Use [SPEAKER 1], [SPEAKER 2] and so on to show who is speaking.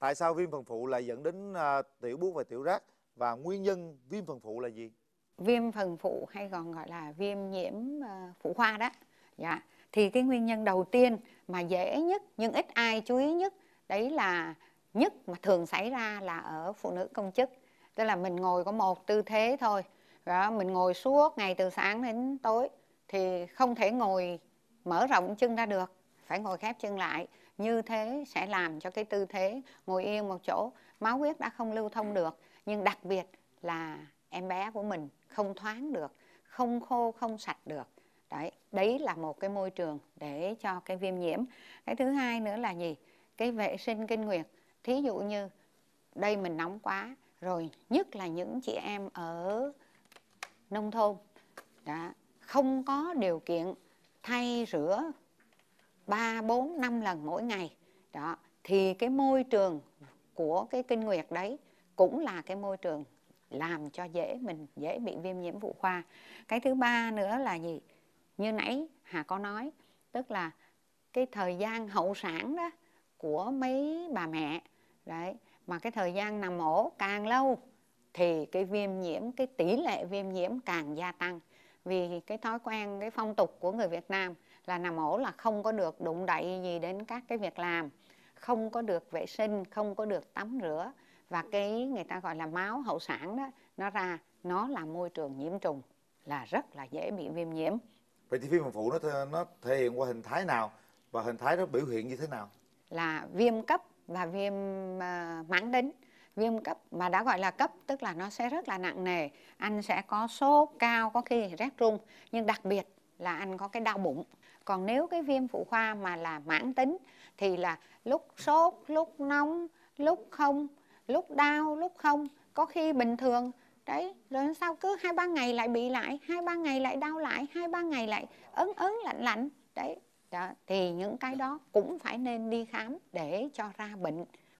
[SPEAKER 1] tại sao viêm phần phụ lại dẫn đến à, tiểu buốt và tiểu rác và nguyên nhân viêm phần phụ là gì
[SPEAKER 2] viêm phần phụ hay còn gọi là viêm nhiễm à, phụ khoa đó dạ thì cái nguyên nhân đầu tiên mà dễ nhất nhưng ít ai chú ý nhất đấy là nhất mà thường xảy ra là ở phụ nữ công chức tức là mình ngồi có một tư thế thôi đó, mình ngồi suốt ngày từ sáng đến tối thì không thể ngồi mở rộng chân ra được phải ngồi khép chân lại như thế sẽ làm cho cái tư thế ngồi yên một chỗ máu huyết đã không lưu thông được nhưng đặc biệt là em bé của mình không thoáng được không khô không sạch được đấy đấy là một cái môi trường để cho cái viêm nhiễm cái thứ hai nữa là gì cái vệ sinh kinh nguyệt thí dụ như đây mình nóng quá rồi nhất là những chị em ở nông thôn đã không có điều kiện thay rửa 3, 4, 5 lần mỗi ngày đó thì cái môi trường của cái kinh nguyệt đấy cũng là cái môi trường làm cho dễ mình dễ bị viêm nhiễm phụ khoa cái thứ ba nữa là gì như nãy hà có nói tức là cái thời gian hậu sản đó của mấy bà mẹ đấy mà cái thời gian nằm ổ càng lâu thì cái viêm nhiễm cái tỷ lệ viêm nhiễm càng gia tăng vì cái thói quen cái phong tục của người Việt Nam là nằm ổ là không có được đụng đậy gì đến các cái việc làm không có được vệ sinh không có được tắm rửa và cái người ta gọi là máu hậu sản đó nó ra nó là môi trường nhiễm trùng là rất là dễ bị viêm nhiễm
[SPEAKER 1] vậy thì viêm phụ nó th nó thể hiện qua hình thái nào và hình thái nó biểu hiện như thế nào
[SPEAKER 2] là viêm cấp và viêm uh, mãn tính viêm cấp mà đã gọi là cấp tức là nó sẽ rất là nặng nề anh sẽ có sốt cao có khi rét run nhưng đặc biệt là anh có cái đau bụng còn nếu cái viêm phụ khoa mà là mãn tính thì là lúc sốt lúc nóng lúc không lúc đau lúc không có khi bình thường đấy rồi sau cứ hai ba ngày lại bị lại hai ba ngày lại đau lại hai ba ngày lại ấn ấn lạnh lạnh đấy đó, thì những cái đó cũng phải nên đi khám để cho ra bệnh